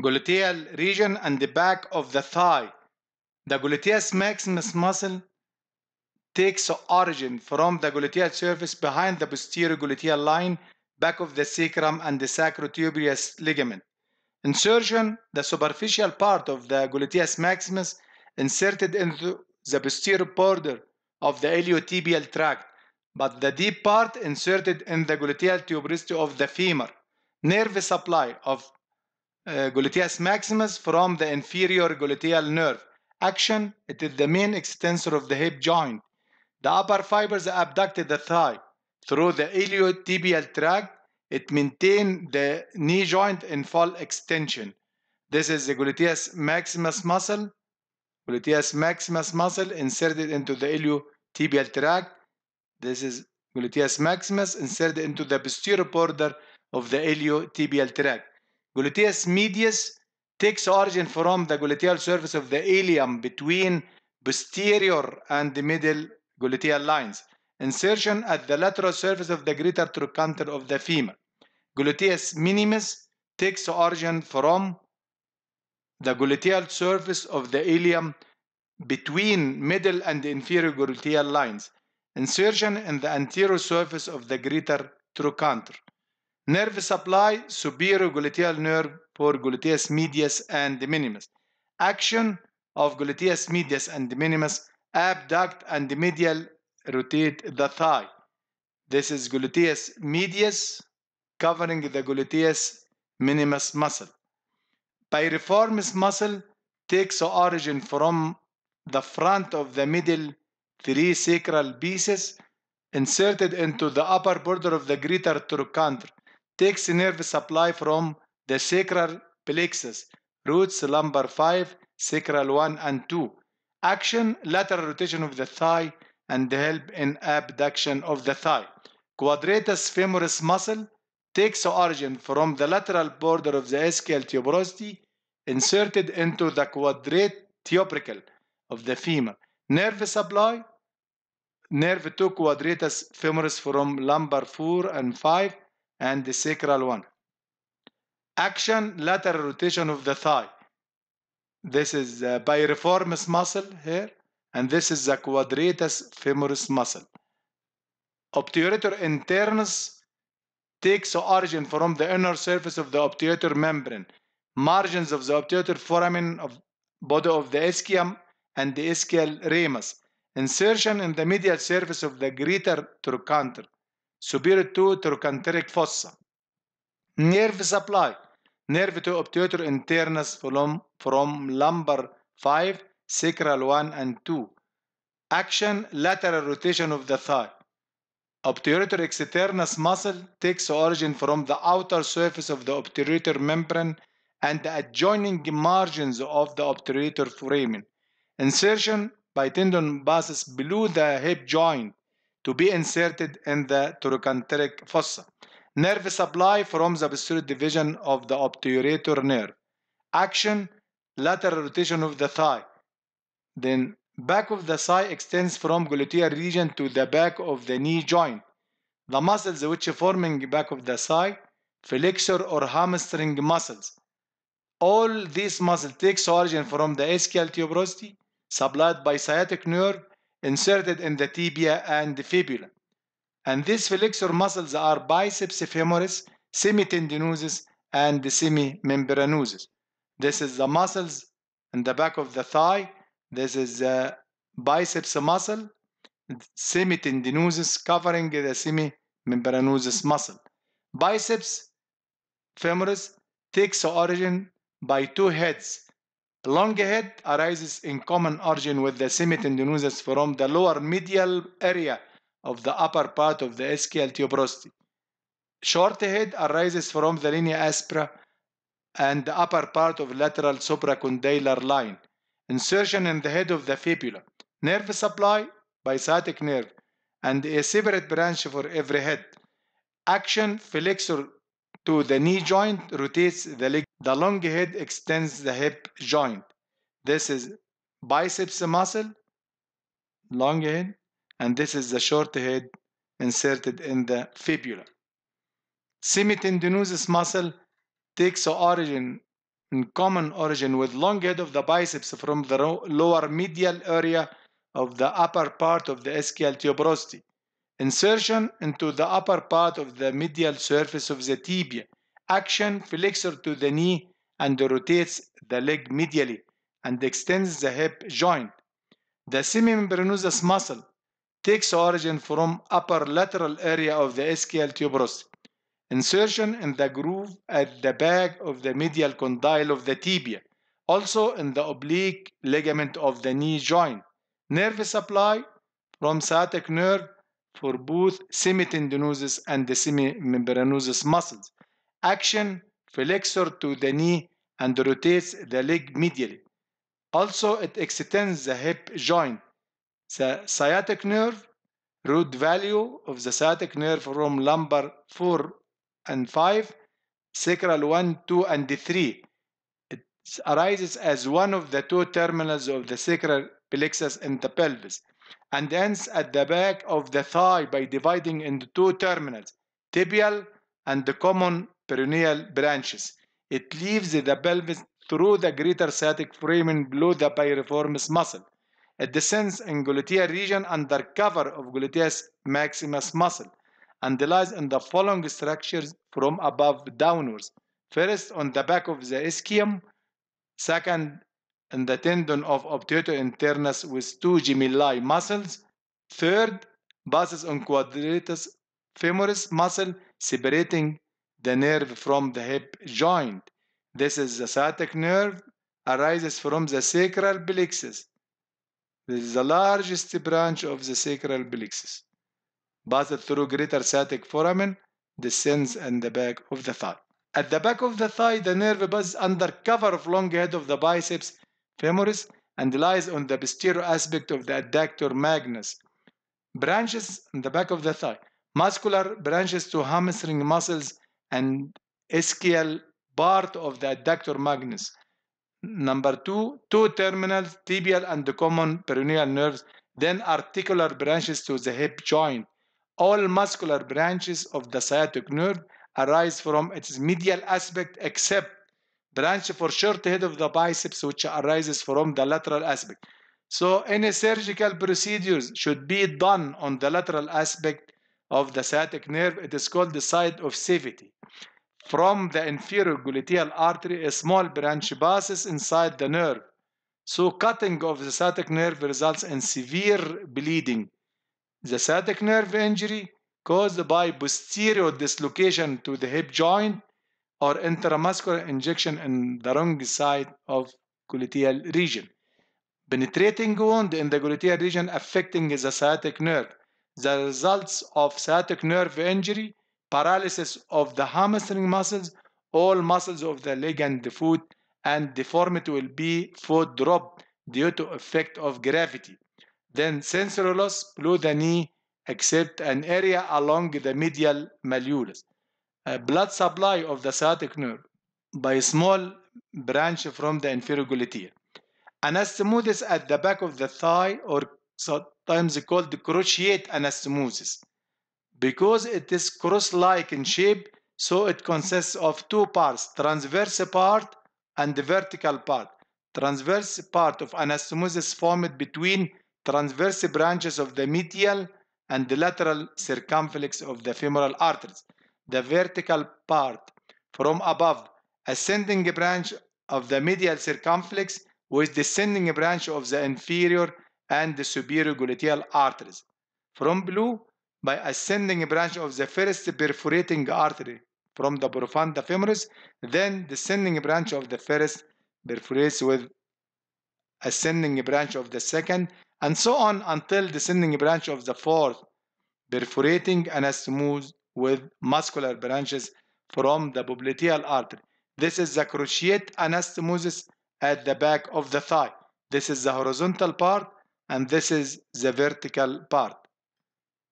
gluteal region and the back of the thigh. The gluteus maximus muscle takes origin from the gluteal surface behind the posterior gluteal line, back of the sacrum and the sacrotuberous ligament. Insertion, the superficial part of the gluteus maximus inserted into the posterior border of the iliotibial tract, but the deep part inserted in the gluteal tuberosity of the femur. Nerve supply of uh, gluteus maximus from the inferior gluteal nerve. Action, it is the main extensor of the hip joint. The upper fibers abduct the thigh through the iliotibial tract. It maintains the knee joint in full extension. This is the gluteus maximus muscle. Gluteus maximus muscle inserted into the iliotibial tract. This is gluteus maximus inserted into the posterior border of the iliotibial tract gluteus medius takes origin from the gluteal surface of the ilium between posterior and the middle gluteal lines. Insertion at the lateral surface of the greater trochanter of the femur. Gluteus minimus takes origin from the gluteal surface of the ilium between middle and inferior gluteal lines. Insertion in the anterior surface of the greater trochanter. Nerve supply, superior gluteal nerve for gluteus medius and minimus. Action of gluteus medius and minimus, abduct and medial rotate the thigh. This is gluteus medius covering the gluteus minimus muscle. Piriformis muscle takes origin from the front of the middle three sacral pieces inserted into the upper border of the greater trochanter takes nerve supply from the sacral plexus, roots lumbar 5, sacral 1 and 2. Action, lateral rotation of the thigh and help in abduction of the thigh. Quadratus femoris muscle takes origin from the lateral border of the ischial tuberosity inserted into the quadratiopercle of the femur. Nerve supply, nerve to quadratus femoris from lumbar 4 and 5 and the sacral one. Action lateral rotation of the thigh. This is the piriformis muscle here, and this is the quadratus femoris muscle. Obturator internus takes origin from the inner surface of the obturator membrane, margins of the obturator foramen of body of the ischium and the ischial ramus, insertion in the medial surface of the greater trochanter, superior to trochanteric fossa. Nerve supply, nerve to obturator internus from, from lumbar 5, sacral 1 and 2. Action, lateral rotation of the thigh. Obturator externus muscle takes origin from the outer surface of the obturator membrane and the adjoining margins of the obturator foramen. Insertion by tendon passes below the hip joint to be inserted in the trochanteric fossa. Nerve supply from the posterior division of the obturator nerve. Action, lateral rotation of the thigh. Then back of the thigh extends from gluteal region to the back of the knee joint. The muscles which are forming back of the thigh, flexor or hamstring muscles. All these muscles takes origin from the ischial tuberosity supplied by sciatic nerve inserted in the tibia and the fibula. And these flexor muscles are biceps femoris, semitendinosus, and semimembranosus. This is the muscles in the back of the thigh. This is the biceps muscle, semitendinosus covering the semimembranosus muscle. Biceps femoris takes origin by two heads Long head arises in common origin with the semitendinosus from the lower medial area of the upper part of the ischial tuberosity. head arises from the linea aspera and the upper part of lateral supracondylar line. Insertion in the head of the fibula. Nerve supply by sciatic nerve and a separate branch for every head. Action flexor to the knee joint rotates the leg. The long head extends the hip joint. This is biceps muscle, long head, and this is the short head inserted in the fibula. Semitendinosus muscle takes origin in common origin with long head of the biceps from the lower medial area of the upper part of the ischial tuberosity. Insertion into the upper part of the medial surface of the tibia. Action flexor to the knee and rotates the leg medially and extends the hip joint. The semimembranosus muscle takes origin from upper lateral area of the ischial tuberosity. Insertion in the groove at the back of the medial condyle of the tibia, also in the oblique ligament of the knee joint. Nerve supply from sciatic nerve for both semitendinosus and the semimembranosus muscles. Action flexor to the knee and rotates the leg medially. Also, it extends the hip joint. The sciatic nerve, root value of the sciatic nerve from lumbar 4 and 5, sacral 1, 2, and 3. It arises as one of the two terminals of the sacral plexus in the pelvis and ends at the back of the thigh by dividing into two terminals, tibial and the common peroneal branches. It leaves the pelvis through the greater sciatic foramen below the piriformis muscle. It descends in gluteal region under cover of gluteus maximus muscle and lies in the following structures from above downwards. First, on the back of the ischium. Second, and the tendon of obturator internus with two gemelli muscles. Third, passes on quadratus femoris muscle separating the nerve from the hip joint. This is the sciatic nerve arises from the sacral plexus. This is the largest branch of the sacral plexus. Passes through greater sciatic foramen, descends in the back of the thigh. At the back of the thigh, the nerve passes under cover of long head of the biceps femoris and lies on the posterior aspect of the adductor magnus. Branches in the back of the thigh. Muscular branches to hamstring muscles and ischial part of the adductor magnus. Number two, two terminal tibial and the common peroneal nerves, then articular branches to the hip joint. All muscular branches of the sciatic nerve arise from its medial aspect except branch for short head of the biceps which arises from the lateral aspect. So any surgical procedures should be done on the lateral aspect of the sciatic nerve. It is called the side of safety. From the inferior gluteal artery, a small branch passes inside the nerve. So cutting of the sciatic nerve results in severe bleeding. The sciatic nerve injury caused by posterior dislocation to the hip joint or intramuscular injection in the wrong side of gluteal region. Penetrating wound in the gluteal region affecting the sciatic nerve. The results of sciatic nerve injury, paralysis of the hamstring muscles, all muscles of the leg and the foot, and deformity will be foot drop due to effect of gravity. Then sensory loss below the knee except an area along the medial malleolus blood supply of the sciatic nerve by a small branch from the inferior gluteal. Anastomosis at the back of the thigh or sometimes called cruciate anastomosis because it is cross-like in shape so it consists of two parts transverse part and the vertical part transverse part of anastomosis formed between transverse branches of the medial and the lateral circumflex of the femoral arteries the vertical part from above, ascending branch of the medial circumflex with descending branch of the inferior and the superior gluteal arteries. From below, by ascending branch of the first perforating artery from the profunda femoris, then descending branch of the first perforates with ascending branch of the second, and so on until descending branch of the fourth, perforating and a smooth with muscular branches from the popliteal artery. This is the cruciate anastomosis at the back of the thigh. This is the horizontal part and this is the vertical part.